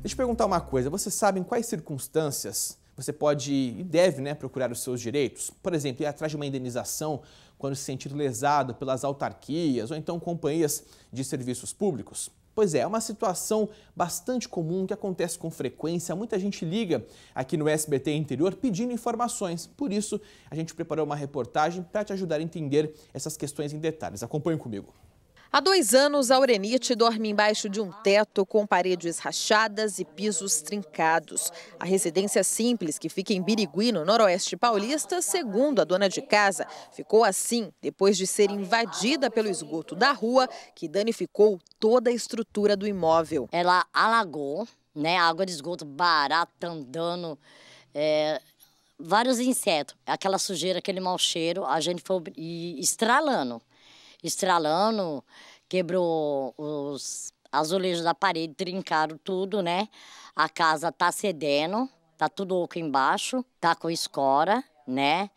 Deixa eu perguntar uma coisa: você sabe em quais circunstâncias você pode e deve né, procurar os seus direitos? Por exemplo, ir atrás de uma indenização quando se sentir lesado pelas autarquias ou então companhias de serviços públicos? Pois é, é uma situação bastante comum que acontece com frequência. Muita gente liga aqui no SBT Interior pedindo informações. Por isso, a gente preparou uma reportagem para te ajudar a entender essas questões em detalhes. Acompanhe comigo. Há dois anos, a Aurenite dorme embaixo de um teto com paredes rachadas e pisos trincados. A residência simples, que fica em Birigui, no noroeste paulista, segundo a dona de casa, ficou assim depois de ser invadida pelo esgoto da rua, que danificou toda a estrutura do imóvel. Ela alagou, né? Água de esgoto barata andando. É vários insetos, aquela sujeira, aquele mau cheiro, a gente foi estralando estralando, quebrou os azulejos da parede, trincaram tudo, né? A casa tá cedendo, tá tudo oco embaixo, tá com escora, né?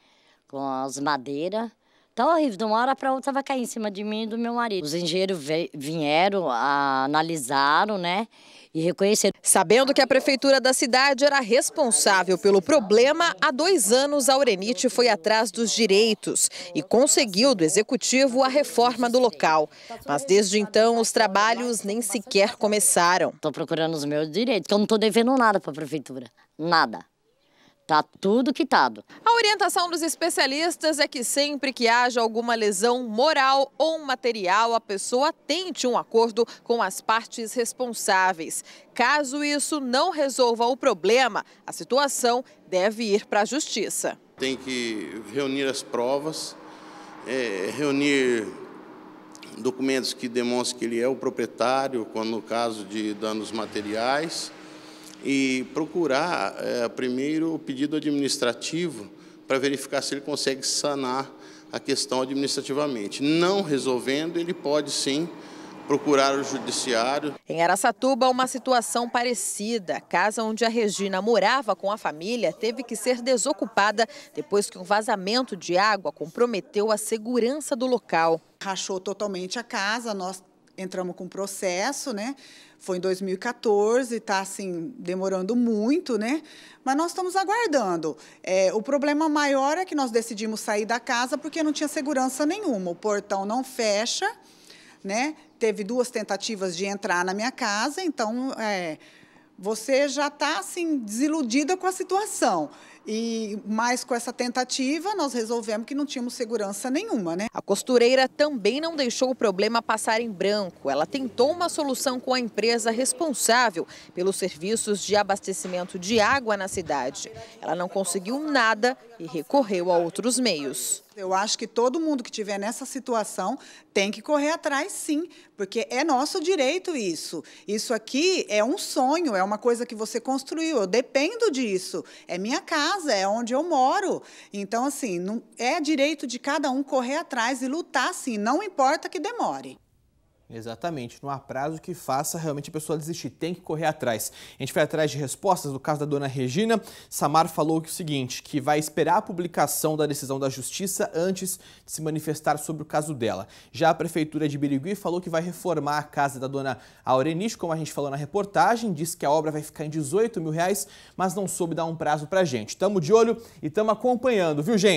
Com as madeiras. Tá horrível, de uma hora para outra vai cair em cima de mim e do meu marido. Os engenheiros vieram, analisaram, né? E reconheceram. Sabendo que a prefeitura da cidade era responsável pelo problema, há dois anos a Aurenite foi atrás dos direitos e conseguiu do executivo a reforma do local. Mas desde então os trabalhos nem sequer começaram. Estou procurando os meus direitos, que eu não estou devendo nada para a prefeitura. Nada. Está tudo quitado. A orientação dos especialistas é que sempre que haja alguma lesão moral ou material, a pessoa tente um acordo com as partes responsáveis. Caso isso não resolva o problema, a situação deve ir para a justiça. Tem que reunir as provas, é, reunir documentos que demonstrem que ele é o proprietário, quando no caso de danos materiais e procurar é, primeiro o pedido administrativo para verificar se ele consegue sanar a questão administrativamente. Não resolvendo, ele pode sim procurar o judiciário. Em Araçatuba, uma situação parecida. A casa onde a Regina morava com a família teve que ser desocupada depois que um vazamento de água comprometeu a segurança do local. Rachou totalmente a casa, nós entramos com processo, né? Foi em 2014, está assim, demorando muito, né? Mas nós estamos aguardando. É, o problema maior é que nós decidimos sair da casa porque não tinha segurança nenhuma. O portão não fecha, né? Teve duas tentativas de entrar na minha casa, então é, você já está assim, desiludida com a situação. E mais com essa tentativa, nós resolvemos que não tínhamos segurança nenhuma, né? A costureira também não deixou o problema passar em branco. Ela tentou uma solução com a empresa responsável pelos serviços de abastecimento de água na cidade. Ela não conseguiu nada e recorreu a outros meios. Eu acho que todo mundo que estiver nessa situação tem que correr atrás, sim, porque é nosso direito isso. Isso aqui é um sonho, é uma coisa que você construiu, eu dependo disso, é minha casa casa, é onde eu moro. Então, assim, não, é direito de cada um correr atrás e lutar, assim. não importa que demore. Exatamente, não há prazo que faça realmente a pessoa desistir, tem que correr atrás. A gente foi atrás de respostas, no caso da dona Regina, Samar falou que o seguinte, que vai esperar a publicação da decisão da justiça antes de se manifestar sobre o caso dela. Já a prefeitura de Birigui falou que vai reformar a casa da dona Aurenich, como a gente falou na reportagem, disse que a obra vai ficar em 18 mil reais, mas não soube dar um prazo pra gente. Tamo de olho e tamo acompanhando, viu gente?